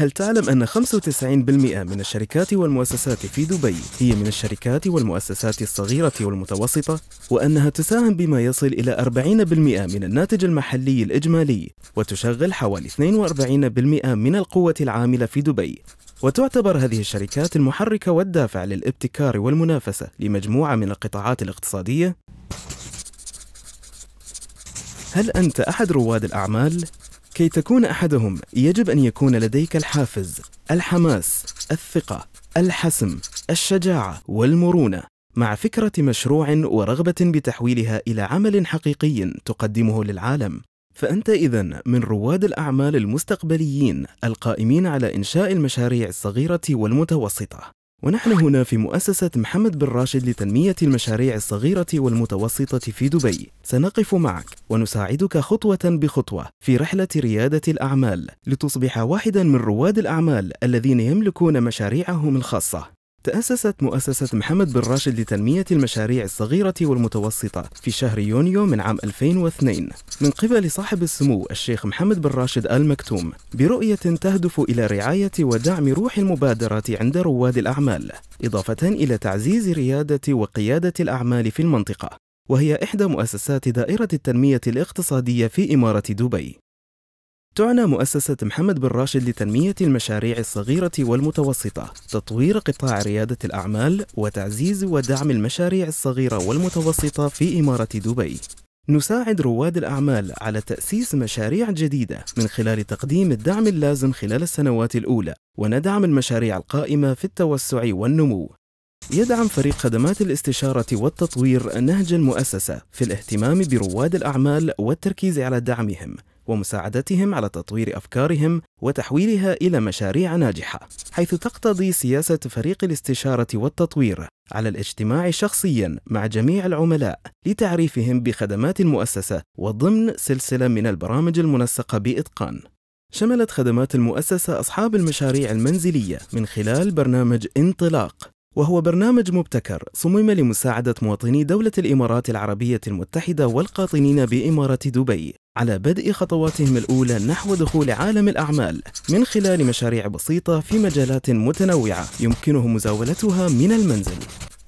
هل تعلم أن 95% من الشركات والمؤسسات في دبي هي من الشركات والمؤسسات الصغيرة والمتوسطة؟ وأنها تساهم بما يصل إلى 40% من الناتج المحلي الإجمالي وتشغل حوالي 42% من القوة العاملة في دبي وتعتبر هذه الشركات المحرك والدافع للابتكار والمنافسة لمجموعة من القطاعات الاقتصادية هل أنت أحد رواد الأعمال؟ كي تكون احدهم يجب ان يكون لديك الحافز الحماس الثقه الحسم الشجاعه والمرونه مع فكره مشروع ورغبه بتحويلها الى عمل حقيقي تقدمه للعالم فانت اذا من رواد الاعمال المستقبليين القائمين على انشاء المشاريع الصغيره والمتوسطه ونحن هنا في مؤسسة محمد بن راشد لتنمية المشاريع الصغيرة والمتوسطة في دبي سنقف معك ونساعدك خطوة بخطوة في رحلة ريادة الأعمال لتصبح واحدا من رواد الأعمال الذين يملكون مشاريعهم الخاصة تأسست مؤسسة محمد بن راشد لتنمية المشاريع الصغيرة والمتوسطة في شهر يونيو من عام 2002 من قبل صاحب السمو الشيخ محمد بن راشد آل مكتوم برؤية تهدف إلى رعاية ودعم روح المبادرة عند رواد الأعمال إضافة إلى تعزيز ريادة وقيادة الأعمال في المنطقة وهي إحدى مؤسسات دائرة التنمية الاقتصادية في إمارة دبي تعنى مؤسسة محمد بن راشد لتنمية المشاريع الصغيرة والمتوسطة، تطوير قطاع ريادة الأعمال، وتعزيز ودعم المشاريع الصغيرة والمتوسطة في إمارة دبي. نساعد رواد الأعمال على تأسيس مشاريع جديدة من خلال تقديم الدعم اللازم خلال السنوات الأولى، وندعم المشاريع القائمة في التوسع والنمو. يدعم فريق خدمات الاستشارة والتطوير نهج المؤسسة في الاهتمام برواد الأعمال والتركيز على دعمهم ومساعدتهم على تطوير أفكارهم وتحويلها إلى مشاريع ناجحة حيث تقتضي سياسة فريق الاستشارة والتطوير على الاجتماع شخصيا مع جميع العملاء لتعريفهم بخدمات المؤسسة وضمن سلسلة من البرامج المنسقة بإتقان شملت خدمات المؤسسة أصحاب المشاريع المنزلية من خلال برنامج انطلاق وهو برنامج مبتكر صمم لمساعدة مواطني دولة الإمارات العربية المتحدة والقاطنين بإمارة دبي على بدء خطواتهم الأولى نحو دخول عالم الأعمال من خلال مشاريع بسيطة في مجالات متنوعة يمكنهم مزاولتها من المنزل.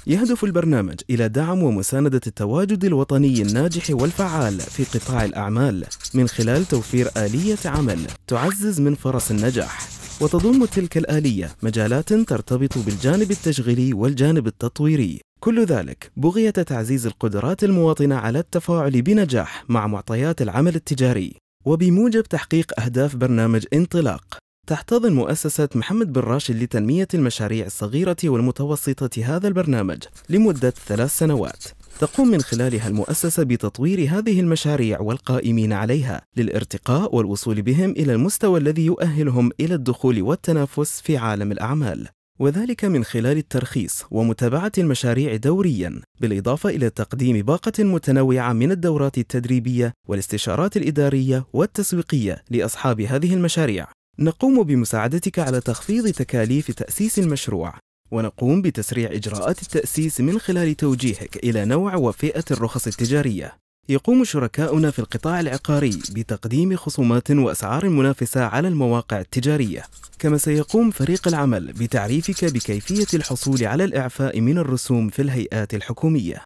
يهدف البرنامج إلى دعم ومساندة التواجد الوطني الناجح والفعال في قطاع الأعمال من خلال توفير آلية عمل تعزز من فرص النجاح وتضم تلك الآلية مجالات ترتبط بالجانب التشغيلي والجانب التطويري كل ذلك بغية تعزيز القدرات المواطنة على التفاعل بنجاح مع معطيات العمل التجاري وبموجب تحقيق أهداف برنامج انطلاق تحتضن مؤسسة محمد بن راشد لتنمية المشاريع الصغيرة والمتوسطة هذا البرنامج لمدة ثلاث سنوات تقوم من خلالها المؤسسة بتطوير هذه المشاريع والقائمين عليها للارتقاء والوصول بهم إلى المستوى الذي يؤهلهم إلى الدخول والتنافس في عالم الأعمال وذلك من خلال الترخيص ومتابعة المشاريع دوريا بالإضافة إلى تقديم باقة متنوعة من الدورات التدريبية والاستشارات الإدارية والتسويقية لأصحاب هذه المشاريع نقوم بمساعدتك على تخفيض تكاليف تأسيس المشروع ونقوم بتسريع إجراءات التأسيس من خلال توجيهك إلى نوع وفئة الرخص التجارية يقوم شركاؤنا في القطاع العقاري بتقديم خصومات وأسعار منافسة على المواقع التجارية كما سيقوم فريق العمل بتعريفك بكيفية الحصول على الإعفاء من الرسوم في الهيئات الحكومية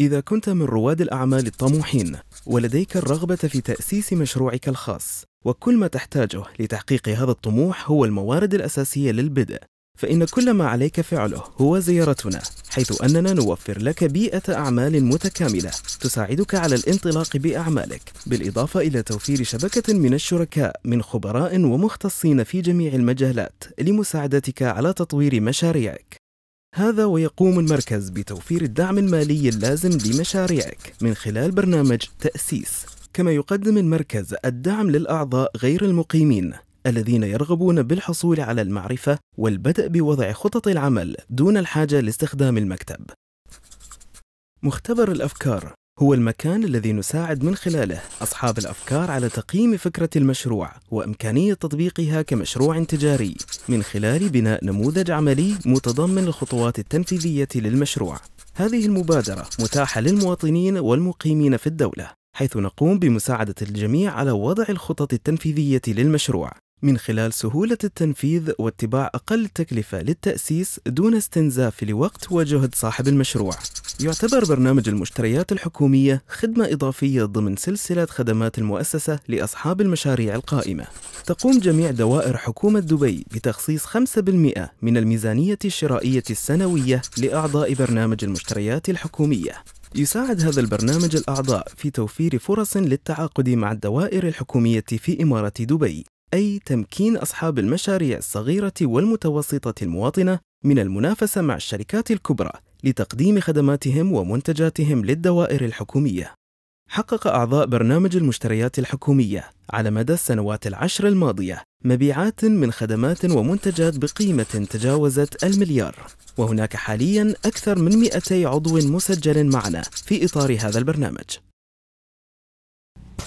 إذا كنت من رواد الأعمال الطموحين ولديك الرغبة في تأسيس مشروعك الخاص وكل ما تحتاجه لتحقيق هذا الطموح هو الموارد الأساسية للبدء فإن كل ما عليك فعله هو زيارتنا حيث أننا نوفر لك بيئة أعمال متكاملة تساعدك على الانطلاق بأعمالك بالإضافة إلى توفير شبكة من الشركاء من خبراء ومختصين في جميع المجالات لمساعدتك على تطوير مشاريعك هذا ويقوم المركز بتوفير الدعم المالي اللازم لمشاريعك من خلال برنامج تأسيس كما يقدم المركز الدعم للأعضاء غير المقيمين الذين يرغبون بالحصول على المعرفة والبدء بوضع خطط العمل دون الحاجة لاستخدام المكتب. مختبر الأفكار هو المكان الذي نساعد من خلاله أصحاب الأفكار على تقييم فكرة المشروع وإمكانية تطبيقها كمشروع تجاري من خلال بناء نموذج عملي متضمن الخطوات التنفيذية للمشروع. هذه المبادرة متاحة للمواطنين والمقيمين في الدولة، حيث نقوم بمساعدة الجميع على وضع الخطط التنفيذية للمشروع من خلال سهولة التنفيذ واتباع أقل تكلفة للتأسيس دون استنزاف لوقت وجهد صاحب المشروع. يعتبر برنامج المشتريات الحكومية خدمة إضافية ضمن سلسلة خدمات المؤسسة لأصحاب المشاريع القائمة. تقوم جميع دوائر حكومة دبي بتخصيص 5% من الميزانية الشرائية السنوية لأعضاء برنامج المشتريات الحكومية. يساعد هذا البرنامج الأعضاء في توفير فرص للتعاقد مع الدوائر الحكومية في إمارة دبي أي تمكين أصحاب المشاريع الصغيرة والمتوسطة المواطنة من المنافسة مع الشركات الكبرى لتقديم خدماتهم ومنتجاتهم للدوائر الحكومية. حقق أعضاء برنامج المشتريات الحكومية على مدى السنوات العشر الماضية مبيعات من خدمات ومنتجات بقيمة تجاوزت المليار وهناك حاليا أكثر من 200 عضو مسجل معنا في إطار هذا البرنامج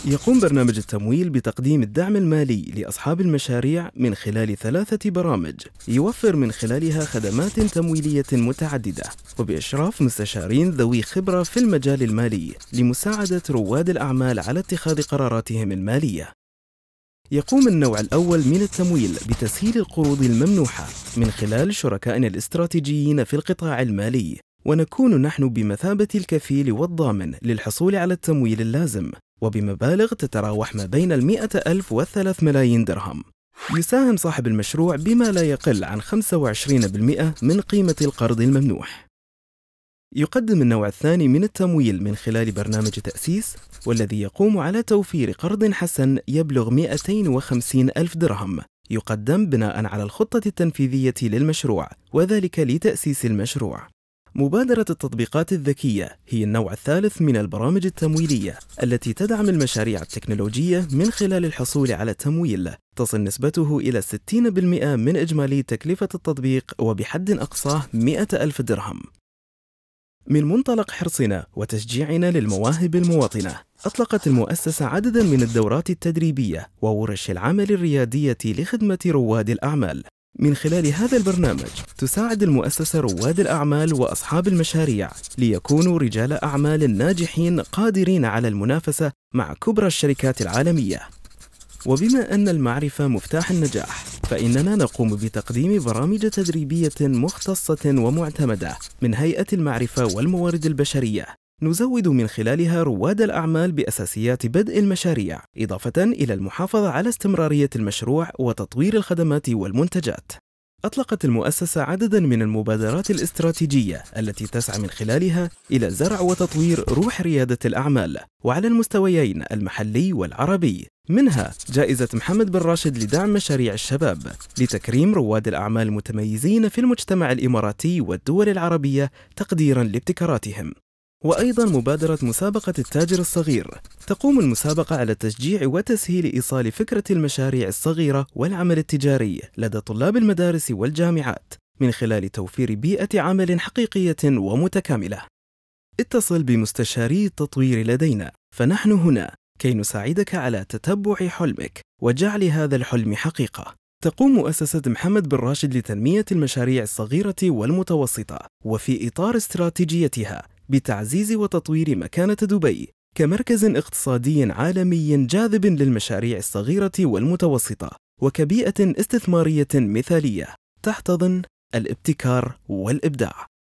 يقوم برنامج التمويل بتقديم الدعم المالي لأصحاب المشاريع من خلال ثلاثة برامج يوفر من خلالها خدمات تمويلية متعددة وبإشراف مستشارين ذوي خبرة في المجال المالي لمساعدة رواد الأعمال على اتخاذ قراراتهم المالية. يقوم النوع الأول من التمويل بتسهيل القروض الممنوحة من خلال شركائنا الاستراتيجيين في القطاع المالي ونكون نحن بمثابة الكفيل والضامن للحصول على التمويل اللازم وبمبالغ تتراوح ما بين المائة ألف والثلاث ملايين درهم يساهم صاحب المشروع بما لا يقل عن 25% من قيمة القرض الممنوح يقدم النوع الثاني من التمويل من خلال برنامج تأسيس والذي يقوم على توفير قرض حسن يبلغ 250 ألف درهم يقدم بناء على الخطة التنفيذية للمشروع وذلك لتأسيس المشروع مبادرة التطبيقات الذكية هي النوع الثالث من البرامج التمويلية التي تدعم المشاريع التكنولوجية من خلال الحصول على تمويل تصل نسبته إلى 60% من إجمالي تكلفة التطبيق وبحد أقصى 100 ألف درهم من منطلق حرصنا وتشجيعنا للمواهب المواطنة أطلقت المؤسسة عددا من الدورات التدريبية وورش العمل الريادية لخدمة رواد الأعمال من خلال هذا البرنامج تساعد المؤسسة رواد الأعمال وأصحاب المشاريع ليكونوا رجال أعمال ناجحين قادرين على المنافسة مع كبرى الشركات العالمية وبما أن المعرفة مفتاح النجاح فإننا نقوم بتقديم برامج تدريبية مختصة ومعتمدة من هيئة المعرفة والموارد البشرية نزود من خلالها رواد الأعمال بأساسيات بدء المشاريع، إضافة إلى المحافظة على استمرارية المشروع وتطوير الخدمات والمنتجات. أطلقت المؤسسة عددًا من المبادرات الاستراتيجية التي تسعى من خلالها إلى زرع وتطوير روح ريادة الأعمال، وعلى المستويين المحلي والعربي، منها جائزة محمد بن راشد لدعم مشاريع الشباب لتكريم رواد الأعمال المتميزين في المجتمع الإماراتي والدول العربية تقديرًا لابتكاراتهم. وأيضا مبادرة مسابقة التاجر الصغير تقوم المسابقة على تشجيع وتسهيل إيصال فكرة المشاريع الصغيرة والعمل التجاري لدى طلاب المدارس والجامعات من خلال توفير بيئة عمل حقيقية ومتكاملة اتصل بمستشاري التطوير لدينا فنحن هنا كي نساعدك على تتبع حلمك وجعل هذا الحلم حقيقة تقوم مؤسسة محمد بن راشد لتنمية المشاريع الصغيرة والمتوسطة وفي إطار استراتيجيتها بتعزيز وتطوير مكانة دبي كمركز اقتصادي عالمي جاذب للمشاريع الصغيرة والمتوسطة وكبيئة استثمارية مثالية تحتضن الابتكار والإبداع